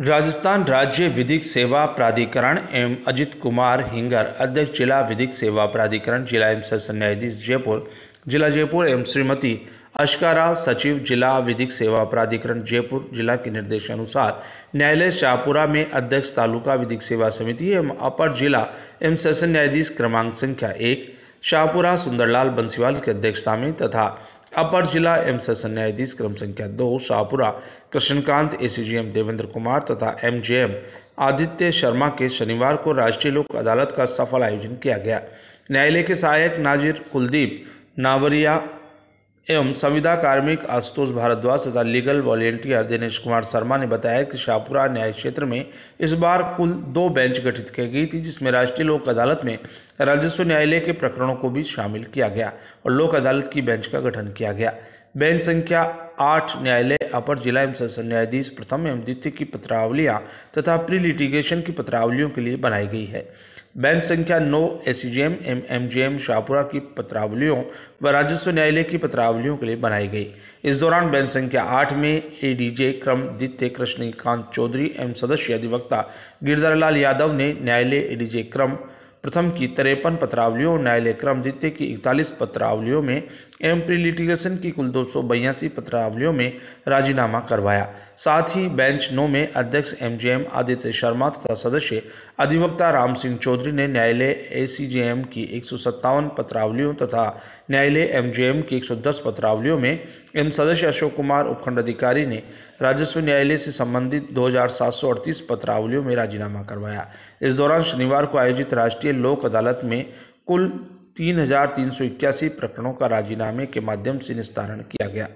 राजस्थान राज्य विधिक सेवा प्राधिकरण एवं अजित कुमार हिंगर अध्यक्ष जिला विधिक सेवा प्राधिकरण जिला एवं सत्र न्यायाधीश जयपुर जिला जयपुर एवं श्रीमती अश्कारा सचिव जिला विधिक सेवा प्राधिकरण जयपुर जिला के निर्देशानुसार न्यायालय शाहपुरा में अध्यक्ष तालुका विधिक सेवा समिति एवं अपर जिला एवं सेशन न्यायाधीश क्रमांक संख्या एक शाहपुरा सुंदरलाल बंसीवाल की अध्यक्षता में तथा अपर जिला एम सेशन न्यायाधीश क्रम संख्या दो शाहपुरा कृष्णकांत एसीजीएम देवेंद्र कुमार तथा एमजीएम आदित्य शर्मा के शनिवार को राष्ट्रीय लोक अदालत का सफल आयोजन किया गया न्यायालय के सहायक नाजिर कुलदीप नावरिया एवं संविदा कार्मिक आशुतोष भारद्वाज तथा लीगल वॉलेंटियर दिनेश कुमार शर्मा ने बताया कि शाहपुरा न्याय क्षेत्र में इस बार कुल दो बेंच गठित की गई थी जिसमें राष्ट्रीय लोक अदालत में राजस्व न्यायालय के प्रकरणों को भी शामिल किया गया और लोक अदालत की बेंच का गठन किया गया बैंक संख्या आठ न्यायालय अपर जिला एवं सदस्य न्यायाधीश प्रथम एवं द्वितीय की पत्रावलियां तथा प्री लिटिगेशन की पत्रावलियों के लिए बनाई गई है बैंक संख्या नौ S C G M M M G M Shahpura की पत्रावलियों व राजस्व न्यायालय की पत्रावलियों के लिए बनाई गई इस दौरान बैंक संख्या आठ में ए डी जे क्रम द्वितीय कृष्णकांत चौधरी एवं सदस्य अधिवक्ता गिरधरलाल यादव ने न्यायालय ए डी जे क्रम प्रथम की तिरपन पत्रावलियों और न्यायालय क्रम द्वितीय की इकतालीस पत्रावलियों में एवं प्रीलिटिगेशन की कुल दो पत्रावलियों में राजीनामा करवाया साथ ही बेंच नौ में अध्यक्ष एमजीएम आदित्य शर्मा तथा सदस्य अधिवक्ता राम सिंह चौधरी ने न्यायालय एसीजेएम की एक पत्रावलियों तथा न्यायालय एमजीएम की दस पत्रावलियों में एवं सदस्य अशोक कुमार उपखंड अधिकारी ने राजस्व न्यायालय से संबंधित दो पत्रावलियों में राजीनामा करवाया इस दौरान शनिवार को आयोजित राष्ट्रीय लोक अदालत में कुल तीन तीन सौ इक्यासी प्रकरणों का राजीनामे के माध्यम से निस्तारण किया गया